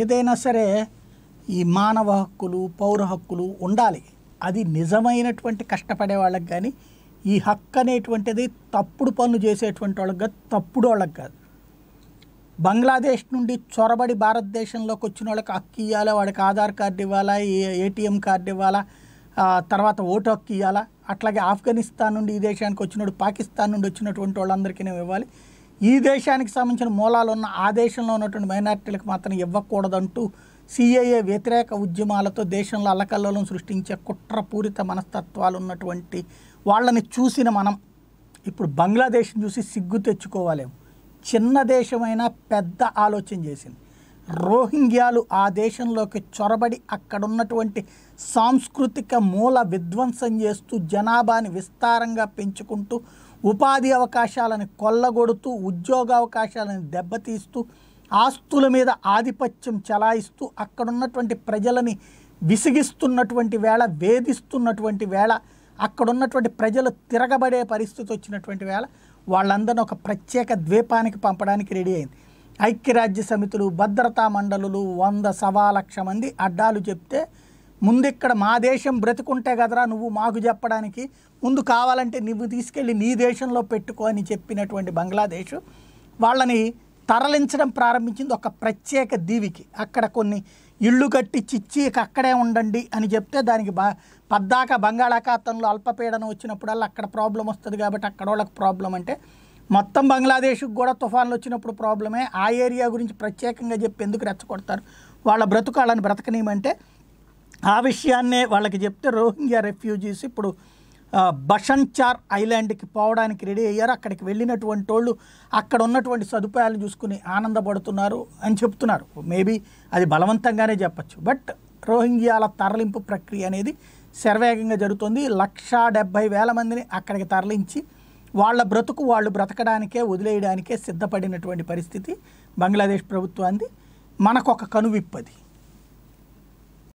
ఏదైనా సరే ఈ మానవ హక్కులు పౌర హక్కులు ఉండాలి అది నిజమైనటువంటి కష్టపడే వాళ్ళకి కానీ ఈ హక్కు అనేటువంటిది తప్పుడు పనులు చేసేటువంటి వాళ్ళకి కాదు తప్పుడు వాళ్ళకి కాదు బంగ్లాదేశ్ నుండి చొరబడి భారతదేశంలోకి వచ్చిన వాళ్ళకి హక్కు ఇవ్వాలా వాడికి ఆధార్ కార్డు ఇవ్వాలా ఏటీఎం కార్డు ఇవ్వాలా తర్వాత ఓటు హక్కు ఇవ్వాలా అట్లాగే ఆఫ్ఘనిస్తాన్ నుండి ఈ దేశానికి వచ్చినప్పుడు పాకిస్తాన్ నుండి వచ్చినటువంటి వాళ్ళందరికీ ఇవ్వాలి ఈ దేశానికి సంబంధించిన మూలాలు ఉన్న ఆ దేశంలో ఉన్నటువంటి మైనార్టీలకు మాత్రం ఇవ్వకూడదంటూ సిఐఏ వ్యతిరేక ఉద్యమాలతో దేశంలో అల్లకల్లోలం సృష్టించే కుట్రపూరిత మనస్తత్వాలు ఉన్నటువంటి వాళ్ళని చూసిన మనం ఇప్పుడు బంగ్లాదేశ్ని చూసి సిగ్గు తెచ్చుకోవాలేము చిన్న దేశమైనా పెద్ద ఆలోచన చేసింది రోహింగ్యాలు ఆ దేశంలోకి చొరబడి అక్కడున్నటువంటి సాంస్కృతిక మూల విధ్వంసం చేస్తూ జనాభాని విస్తారంగా పెంచుకుంటూ ఉపాధి అవకాశాలను కొల్లగొడుతూ ఉద్యోగ అవకాశాలను దెబ్బతీస్తూ ఆస్తుల మీద ఆధిపత్యం చలాయిస్తూ అక్కడున్నటువంటి ప్రజలని విసిగిస్తున్నటువంటి వేళ వేధిస్తున్నటువంటి వేళ అక్కడున్నటువంటి ప్రజలు తిరగబడే పరిస్థితి వచ్చినటువంటి వేళ వాళ్ళందరినీ ఒక ప్రత్యేక ద్వీపానికి పంపడానికి రెడీ అయింది ఐక్యరాజ్య సమితులు భద్రతా మండలులు వంద సవా లక్ష మంది అడ్డాలు చెప్తే ముందు ఇక్కడ మా దేశం బ్రతుకుంటే కదరా నువ్వు మాకు చెప్పడానికి ముందు కావాలంటే నువ్వు తీసుకెళ్ళి నీ దేశంలో పెట్టుకో అని చెప్పినటువంటి బంగ్లాదేశ్ వాళ్ళని తరలించడం ప్రారంభించింది ఒక ప్రత్యేక దీవికి అక్కడ కొన్ని ఇళ్ళు కట్టి చిచ్చి అక్కడే ఉండండి అని చెప్తే దానికి బా పద్దాక బంగాళాఖాతంలో అల్పపీడనం వచ్చినప్పుడల్లా అక్కడ ప్రాబ్లం వస్తుంది కాబట్టి అక్కడ వాళ్ళకి ప్రాబ్లం అంటే మొత్తం బంగ్లాదేశ్కి కూడా తుఫాన్లు వచ్చినప్పుడు ప్రాబ్లమే ఆ ఏరియా గురించి ప్రత్యేకంగా చెప్పి ఎందుకు రెచ్చగొడతారు వాళ్ళ బ్రతుకాళ్ళని బ్రతకనీయమంటే ఆ విషయాన్నే వాళ్ళకి చెప్తే రోహింగ్యా రెఫ్యూజీస్ ఇప్పుడు బషంచార్ ఐలాండ్కి పోవడానికి రెడీ అయ్యారు అక్కడికి వెళ్ళినటువంటి వాళ్ళు అక్కడ ఉన్నటువంటి సదుపాయాలు చూసుకుని ఆనందపడుతున్నారు అని చెప్తున్నారు మేబీ అది బలవంతంగానే చెప్పచ్చు బట్ రోహింగ్యాల తరలింపు ప్రక్రియ అనేది శరవేగంగా జరుగుతుంది లక్ష డెబ్భై వేల మందిని అక్కడికి తరలించి వాళ్ళ బ్రతుకు వాళ్ళు బ్రతకడానికే వదిలేయడానికే సిద్ధపడినటువంటి పరిస్థితి బంగ్లాదేశ్ ప్రభుత్వాన్ని మనకొక కనువిప్పది